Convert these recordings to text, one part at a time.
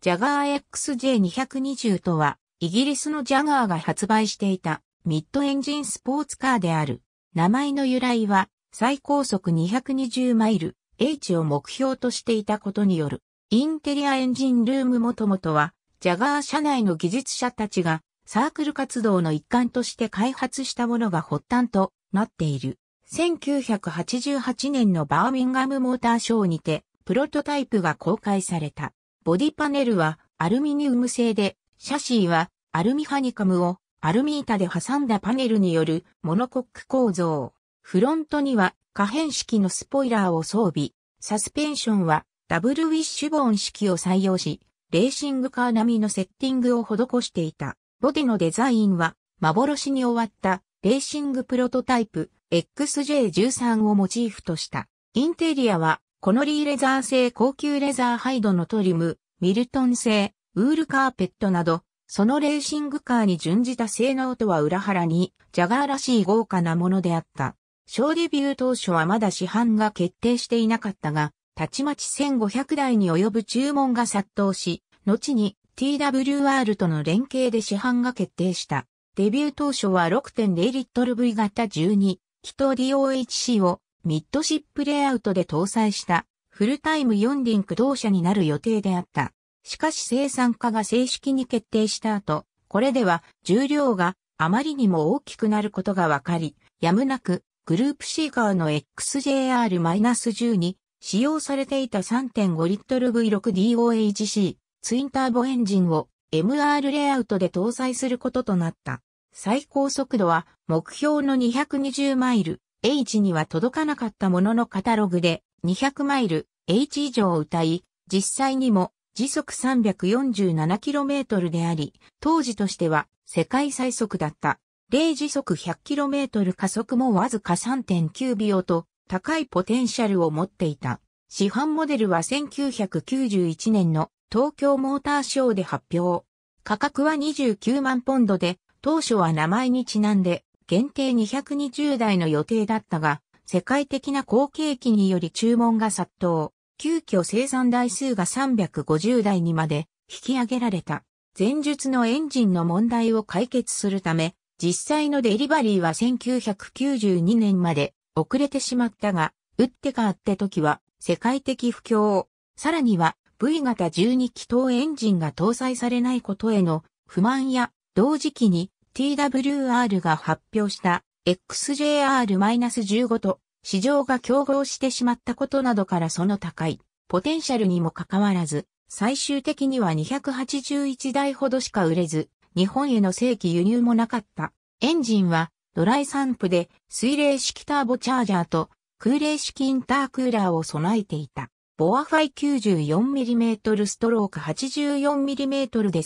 ジャガー XJ220 とは、イギリスのジャガーが発売していたミッドエンジンスポーツカーである。名前の由来は、最高速220マイル、H を目標としていたことによる。インテリアエンジンルームもともとは、ジャガー社内の技術者たちが、サークル活動の一環として開発したものが発端となっている。1988年のバーミンガムモーターショーにて、プロトタイプが公開された。ボディパネルはアルミニウム製で、シャシーはアルミハニカムをアルミ板で挟んだパネルによるモノコック構造。フロントには可変式のスポイラーを装備。サスペンションはダブルウィッシュボーン式を採用し、レーシングカー並みのセッティングを施していた。ボディのデザインは幻に終わったレーシングプロトタイプ XJ13 をモチーフとした。インテリアはコノリーレザー製高級レザーハイドのトリム、ミルトン製、ウールカーペットなど、そのレーシングカーに準じた性能とは裏腹に、ジャガーらしい豪華なものであった。小デビュー当初はまだ市販が決定していなかったが、たちまち1500台に及ぶ注文が殺到し、後に TWR との連携で市販が決定した。デビュー当初は6.0リットル V 型12、気筒 DOHC をミッドシップレイアウトで搭載したフルタイム4輪駆動車になる予定であった。しかし生産化が正式に決定した後、これでは重量があまりにも大きくなることが分かり、やむなくグループシーカーの XJR-10 に使用されていた3.5リットル V6DOHC ツインターボエンジンを MR レイアウトで搭載することとなった。最高速度は目標の220マイル H には届かなかったもののカタログで200マイル H 以上を歌い、実際にも時速 347km であり、当時としては世界最速だった。0時速 100km 加速もわずか3.9秒と高いポテンシャルを持っていた。市販モデルは1991年の東京モーターショーで発表。価格は29万ポンドで、当初は名前にちなんで限定220台の予定だったが、世界的な後継機により注文が殺到。急遽生産台数が350台にまで引き上げられた。前述のエンジンの問題を解決するため、実際のデリバリーは1992年まで遅れてしまったが、打って変わって時は世界的不況。さらには V 型12気筒エンジンが搭載されないことへの不満や同時期に TWR が発表した XJR-15 と市場が競合してしまったことなどからその高いポテンシャルにもかかわらず、最終的には281台ほどしか売れず、日本への正規輸入もなかった。エンジンはドライ散布で水冷式ターボチャージャーと空冷式インタークーラーを備えていた。ボアファイ 94mm ストローク 84mm で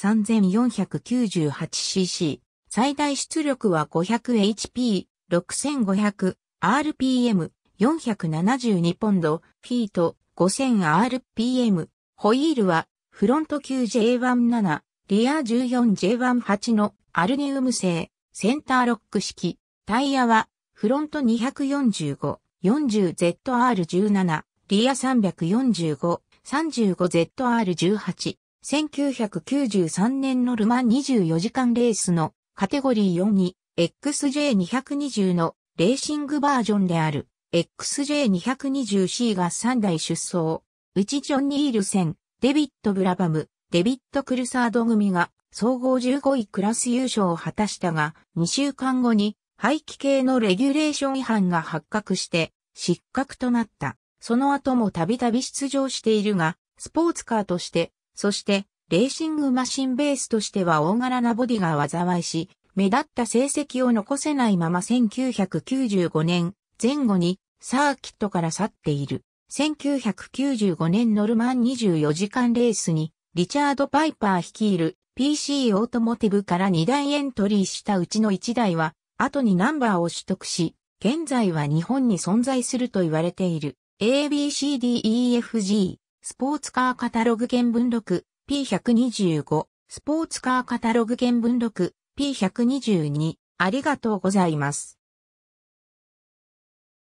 3498cc、最大出力は 500HP、6500RPM、472ポンド、フィート、5000RPM。ホイールは、フロント9 J17、リア 14J18 のアルニウム製、センターロック式。タイヤは、フロント245、40ZR17、リア345、35ZR18。1993年のルマン24時間レースのカテゴリー4に XJ220 のレーシングバージョンである XJ220C が3台出走。うちジョン・ニールセン、デビット・ブラバム、デビット・クルサード組が総合15位クラス優勝を果たしたが、2週間後に排気系のレギュレーション違反が発覚して失格となった。その後もたびたび出場しているが、スポーツカーとして、そしてレーシングマシンベースとしては大柄なボディが災いし、目立った成績を残せないまま1995年前後にサーキットから去っている。1995年ノルマン24時間レースにリチャード・パイパー率いる PC オートモティブから2台エントリーしたうちの1台は後にナンバーを取得し、現在は日本に存在すると言われている ABCDEFG スポーツカーカタログ見分録 P125 スポーツカーカタログ見聞録 P122 ありがとうございます。